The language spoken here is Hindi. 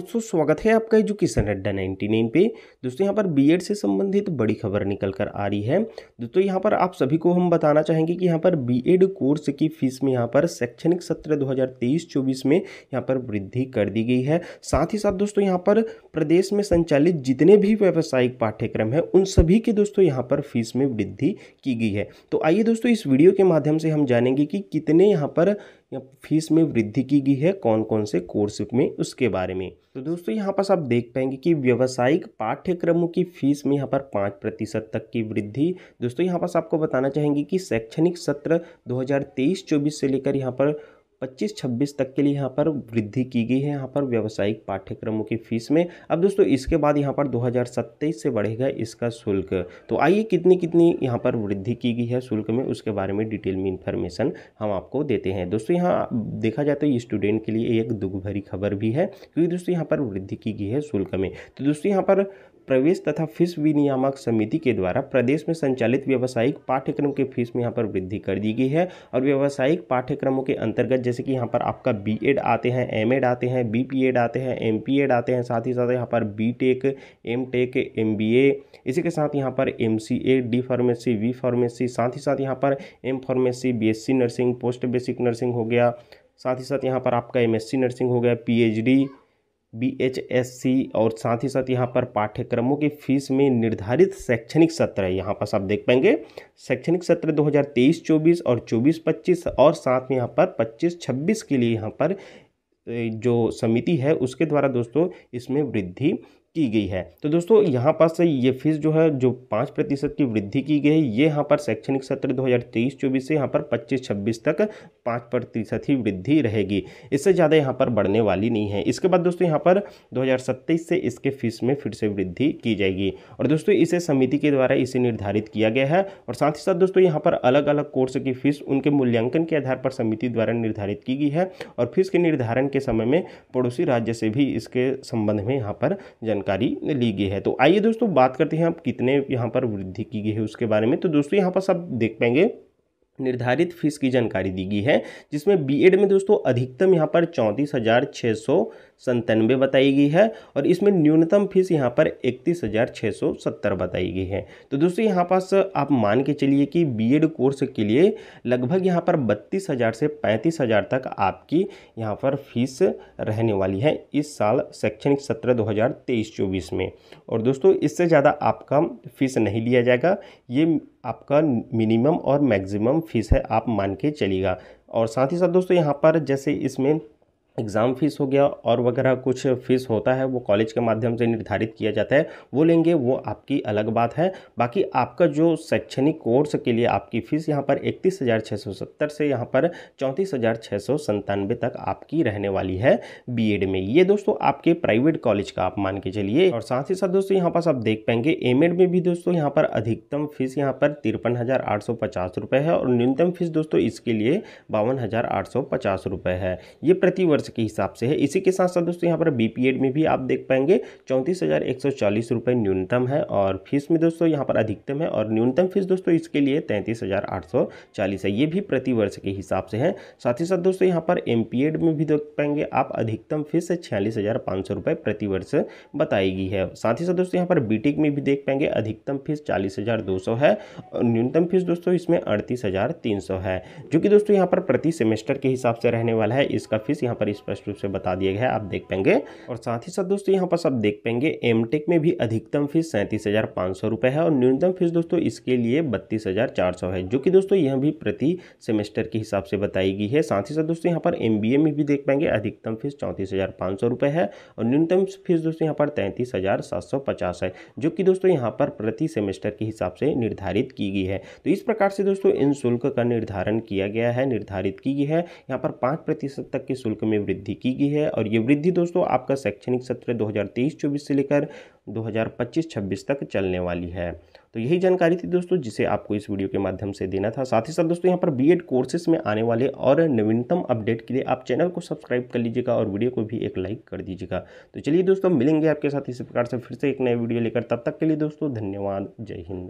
दोस्तों स्वागत है आपका एजुकेशन अड्डा 99 पे दोस्तों यहाँ पर बीएड से संबंधित बड़ी खबर निकल कर आ रही है दोस्तों यहाँ पर आप सभी को हम बताना चाहेंगे कि यहाँ पर बीएड कोर्स की फीस में यहाँ पर शैक्षणिक सत्र 2023-24 में यहाँ पर वृद्धि कर दी गई है साथ ही साथ दोस्तों यहाँ पर प्रदेश में संचालित जितने भी व्यावसायिक पाठ्यक्रम है उन सभी के दोस्तों यहाँ पर फीस में वृद्धि की गई है तो आइए दोस्तों इस वीडियो के माध्यम से हम जानेंगे कि कितने यहाँ पर या फीस में वृद्धि की गई है कौन कौन से कोर्स में उसके बारे में तो दोस्तों यहाँ पर आप देख पाएंगे कि व्यावसायिक पाठ्यक्रमों की फीस में यहाँ पर पाँच प्रतिशत तक की वृद्धि दोस्तों यहाँ पर आपको बताना चाहेंगे कि शैक्षणिक सत्र 2023-24 से लेकर यहाँ पर पच्चीस छब्बीस तक के लिए यहाँ पर वृद्धि की गई है यहाँ पर व्यावसायिक पाठ्यक्रमों की फीस में अब दोस्तों इसके बाद यहाँ पर दो से बढ़ेगा इसका शुल्क तो आइए कितनी कितनी यहाँ पर वृद्धि की गई है शुल्क में उसके बारे में डिटेल में इन्फॉर्मेशन हम आपको देते हैं दोस्तों यहाँ देखा जाए तो स्टूडेंट के लिए एक दुख भरी खबर भी है क्योंकि दोस्तों यहाँ पर वृद्धि की गई है शुल्क में तो दोस्तों यहाँ पर प्रवेश तथा फीस विनियामक समिति के द्वारा प्रदेश में संचालित व्यावसायिक पाठ्यक्रम के फीस में यहाँ पर वृद्धि कर दी गई है और व्यावसायिक पाठ्यक्रमों के अंतर्गत जैसे कि यहाँ पर आपका बी एड आते हैं एम एड आते हैं बी पी एड आते हैं एम पी एड आते हैं साथ ही साथ यहाँ पर B tech M tech M B A इसी के साथ यहाँ पर M C A D pharmacy B pharmacy साथ ही साथ यहाँ पर M pharmacy B S C nursing post basic nursing हो गया साथ ही साथ यहाँ पर आपका एम एस सी नर्सिंग हो गया P H D B H S C और साथ ही साथ यहाँ पर पाठ्यक्रमों की फीस में निर्धारित शैक्षणिक सत्र है यहाँ पर आप देख पाएंगे शैक्षणिक सत्र 2023-24 और 24-25 और साथ में यहाँ पर 25-26 के लिए यहाँ पर जो समिति है उसके द्वारा दोस्तों इसमें वृद्धि की गई है तो दोस्तों यहाँ पर से ये फीस जो है जो पाँच प्रतिशत की वृद्धि की गई है ये यहाँ पर शैक्षणिक सत्र 2023-24 से यहाँ पर 25-26 तक पाँच प्रतिशत ही वृद्धि रहेगी इससे ज़्यादा यहाँ पर बढ़ने वाली नहीं है इसके बाद दोस्तों यहाँ पर 2027 से इसके फीस में फिर से वृद्धि की जाएगी और दोस्तों इसे समिति के द्वारा इसे निर्धारित किया गया है और साथ ही साथ दोस्तों यहाँ पर अलग अलग कोर्स की फीस उनके मूल्यांकन के आधार पर समिति द्वारा निर्धारित की गई है और फीस के निर्धारण के समय में पड़ोसी राज्य से भी इसके संबंध में यहाँ पर जन जानकारी ली गई है तो आइए दोस्तों बात करते हैं आप कितने यहाँ पर वृद्धि की गई है उसके बारे में तो दोस्तों यहाँ पर सब देख पाएंगे निर्धारित फीस की जानकारी दी गई है जिसमें बीएड में दोस्तों अधिकतम यहाँ पर चौंतीस हज़ार छः सौ संतानवे बताई गई है और इसमें न्यूनतम फीस यहाँ पर इकतीस हज़ार छः सौ सत्तर बताई गई है तो दोस्तों यहाँ पास आप मान के चलिए कि बीएड कोर्स के लिए लगभग यहाँ पर बत्तीस हज़ार से पैंतीस हज़ार तक आपकी यहाँ पर फीस रहने वाली है इस साल शैक्षणिक सत्र दो हज़ार तेईस चौबीस में और दोस्तों इससे ज़्यादा आपका फीस नहीं लिया जाएगा ये आपका मिनिमम और मैक्सिमम फीस है आप मान के चलिएगा और साथ ही साथ दोस्तों यहाँ पर जैसे इसमें एग्ज़ाम फ़ीस हो गया और वगैरह कुछ फ़ीस होता है वो कॉलेज के माध्यम से निर्धारित किया जाता है वो लेंगे वो आपकी अलग बात है बाकी आपका जो शैक्षणिक कोर्स के लिए आपकी फ़ीस यहाँ पर इकतीस हज़ार छः सौ सत्तर से यहाँ पर चौंतीस हज़ार छः सौ संतानवे तक आपकी रहने वाली है बीएड में ये दोस्तों आपके प्राइवेट कॉलेज का आप मान के चलिए और साथ ही साथ दोस्तों यहाँ पास आप देख पाएंगे एम में भी दोस्तों यहाँ पर अधिकतम फ़ीस यहाँ पर तिरपन है और न्यूनतम फ़ीस दोस्तों इसके लिए बावन है ये प्रतिवर्ष के हिसाब से है इसी के साथ साथ दोस्तों यहाँ पर बी में भी आप देख पाएंगे चौंतीस रुपए न्यूनतम है और फीस में दोस्तों यहाँ पर अधिकतम है और न्यूनतम फीस दोस्तों इसके लिए तैंतीस हज़ार आठ सौ चालीस है ये भी प्रति वर्ष के हिसाब से है साथ ही साथ दोस्तों यहाँ पर एम में भी देख पाएंगे आप अधिकतम फीस छियालीस हज़ार पाँच सौ रुपये प्रति वर्ष बताई गई है साथ ही साथ दोस्तों यहाँ पर बी e में भी देख पाएंगे अधिकतम फीस चालीस हज़ार दो सौ है और न्यूनतम फीस दोस्तों इसमें अड़तीस हज़ार तीन सौ है जो कि दोस्तों यहाँ पर प्रति सेमेस्टर के हिसाब से रहने वाला है इसका फीस यहाँ पर इस स्पष्ट रूप से बता दिया गया है आप देख पाएंगे और साथ ही साथ दोस्तों यहाँ पर आप देख पाएंगे एम में भी अधिकतम फीस सैंतीस हज़ार है और न्यूनतम फीस दोस्तों इसके लिए बत्तीस है जो कि दोस्तों यह भी प्रति सेमेस्टर के हिसाब से बताई गई है साथ ही साथ दोस्तों यहाँ पर एम में भी देख पाएंगे अधिकतम फीस चौंतीस है और न्यूनतम फीस दोस्तों यहाँ पर तैंतीस है जो कि दोस्तों यहाँ पर प्रति सेमेस्टर के हिसाब से निर्धारित की गई है तो इस प्रकार से दोस्तों इन शुल्क का निर्धारण किया गया है निर्धारित की गई है यहाँ पर पाँच प्रतिशत तक के शुल्क में वृद्धि की गई है और ये वृद्धि दोस्तों आपका शैक्षणिक सत्र 2023-24 से लेकर 2025-26 तक चलने वाली है तो यही जानकारी थी दोस्तों जिसे आपको इस वीडियो के माध्यम से देना था साथ ही साथ दोस्तों यहाँ पर एड कोर्सेस में आने वाले और नवीनतम अपडेट के लिए आप चैनल को सब्सक्राइब कर लीजिएगा और वीडियो को भी एक लाइक कर दीजिएगा तो चलिए दोस्तों मिलेंगे आपके साथ इसी प्रकार से फिर से एक नए वीडियो लेकर तब तक के लिए दोस्तों धन्यवाद जय हिंद